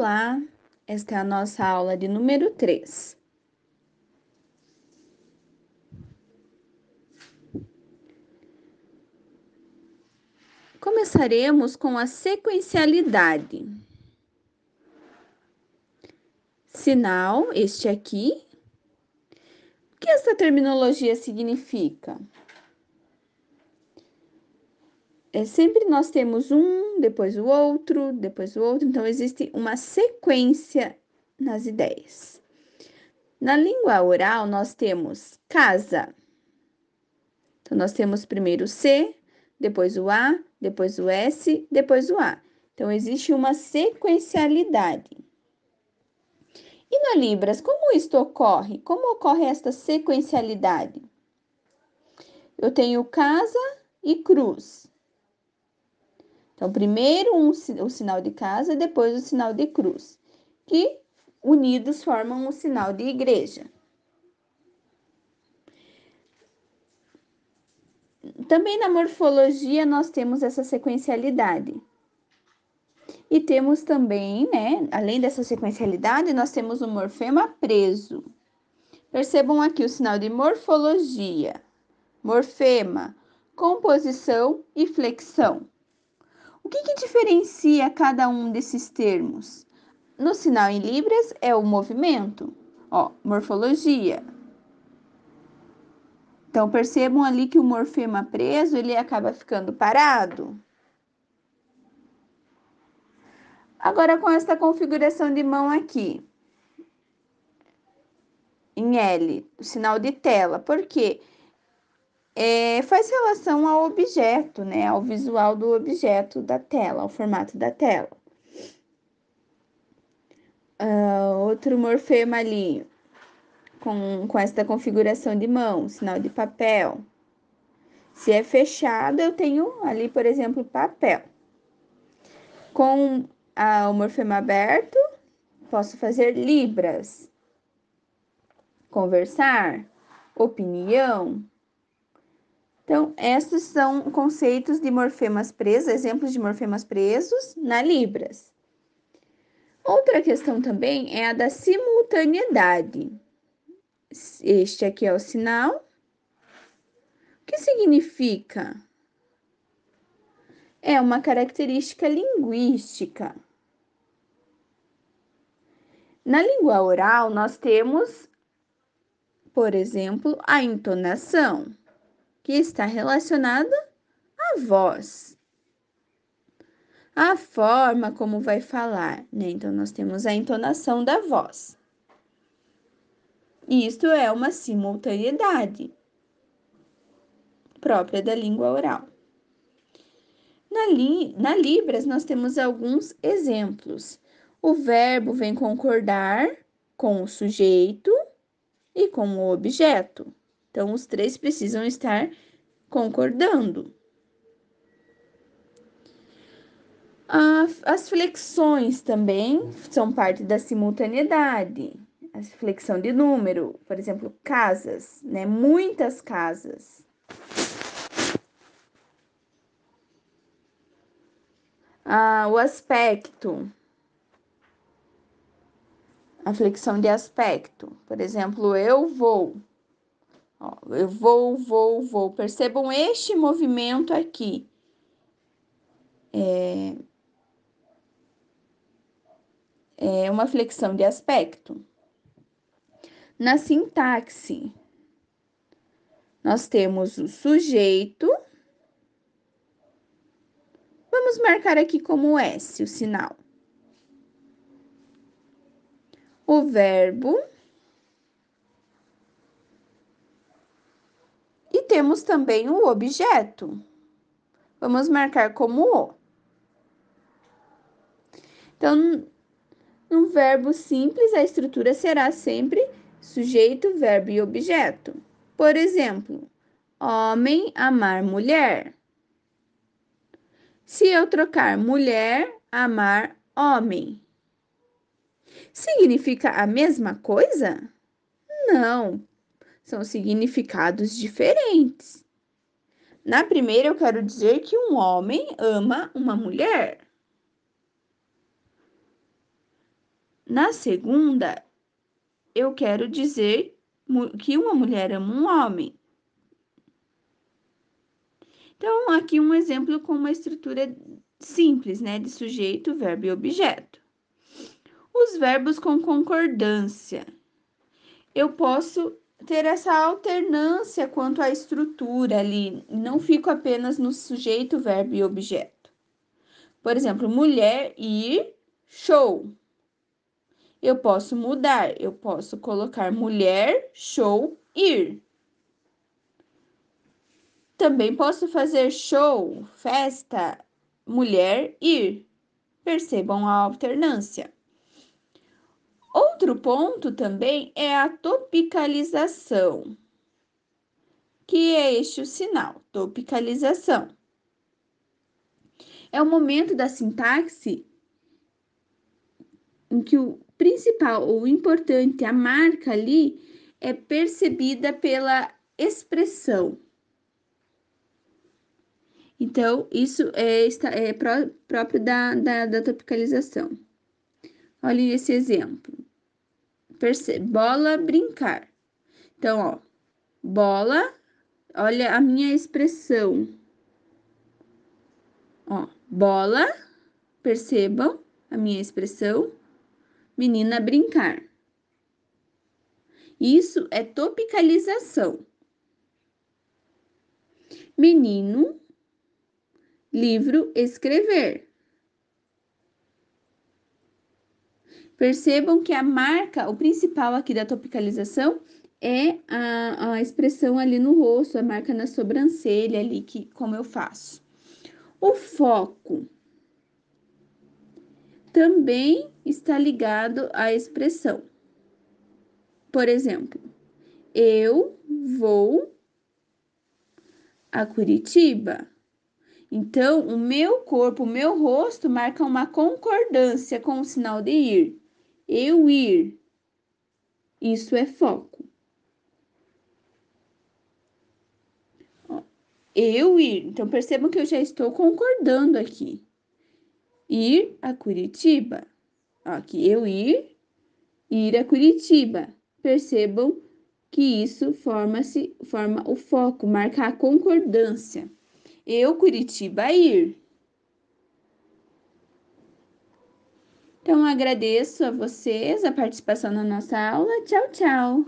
Olá, esta é a nossa aula de número 3. Começaremos com a sequencialidade. Sinal, este aqui. O que essa terminologia significa? é, sempre nós temos um, depois o outro, depois o outro, então existe uma sequência nas ideias. Na língua oral, nós temos casa. Então, nós temos primeiro o C, depois o A, depois o S, depois o A. Então, existe uma sequencialidade. E na Libras, como isto ocorre? Como ocorre esta sequencialidade? Eu tenho casa e cruz. Então, primeiro um, o sinal de casa e depois o sinal de cruz, que unidos formam o sinal de igreja. Também na morfologia nós temos essa sequencialidade. E temos também, né, além dessa sequencialidade, nós temos o morfema preso. Percebam aqui o sinal de morfologia, morfema, composição e flexão que, que diferencia cada um desses termos? No sinal em libras é o movimento, ó, morfologia. Então percebam ali que o morfema preso ele acaba ficando parado. Agora com esta configuração de mão aqui, em L, o sinal de tela, Por quê? é, faz relação ao objeto, né? Ao visual do objeto da tela, ao formato da tela. Uh, outro morfema ali, com, com esta configuração de mão, sinal de papel. Se é fechado, eu tenho ali, por exemplo, papel. Com a, o morfema aberto, posso fazer libras, conversar, opinião, então, esses são conceitos de morfemas presos, exemplos de morfemas presos na Libras. Outra questão também é a da simultaneidade. Este aqui é o sinal. O que significa? É uma característica linguística. Na língua oral, nós temos, por exemplo, a entonação que está relacionada à voz. A forma como vai falar, né? Então, nós temos a entonação da voz. Isto é uma simultaneidade própria da língua oral. Na, li, na Libras, nós temos alguns exemplos. O verbo vem concordar com o sujeito e com o objeto. Então, os três precisam estar concordando. As flexões também são parte da simultaneidade. A flexão de número, por exemplo, casas, né? Muitas casas. Ah, o aspecto. A flexão de aspecto. Por exemplo, eu vou. Ó, eu vou, vou, vou. Percebam este movimento aqui. É, é uma flexão de aspecto. Na sintaxe, nós temos o sujeito. Vamos marcar aqui como S o sinal. O verbo temos também o objeto. Vamos marcar como o. Então, num verbo simples, a estrutura será sempre sujeito, verbo e objeto. Por exemplo, homem amar mulher. Se eu trocar mulher amar homem, significa a mesma coisa? Não, são significados diferentes. Na primeira, eu quero dizer que um homem ama uma mulher. Na segunda, eu quero dizer que uma mulher ama um homem. Então, aqui um exemplo com uma estrutura simples, né? De sujeito, verbo e objeto. Os verbos com concordância. Eu posso ter essa alternância quanto à estrutura ali, não fico apenas no sujeito, verbo e objeto. Por exemplo, mulher ir, show. Eu posso mudar, eu posso colocar mulher, show, ir. Também posso fazer show, festa, mulher, ir. Percebam a alternância. Outro ponto também é a topicalização. Que é este o sinal, topicalização. É o momento da sintaxe em que o principal ou importante, a marca ali, é percebida pela expressão. Então, isso é, é próprio da, da, da topicalização. Olhem esse exemplo. Perce... Bola, brincar. Então, ó, bola, olha a minha expressão. Ó, bola, percebam a minha expressão. Menina, brincar. Isso é topicalização. Menino, livro, escrever. Percebam que a marca, o principal aqui da topicalização é a, a expressão ali no rosto, a marca na sobrancelha ali, que, como eu faço. O foco também está ligado à expressão. Por exemplo, eu vou a Curitiba. Então, o meu corpo, o meu rosto marca uma concordância com o sinal de ir eu ir. Isso é foco. Eu ir. Então percebam que eu já estou concordando aqui. Ir a Curitiba. Aqui, eu ir, ir a Curitiba. Percebam que isso forma-se, forma o foco, marca a concordância. Eu, Curitiba, ir. Então, agradeço a vocês a participação na nossa aula. Tchau, tchau!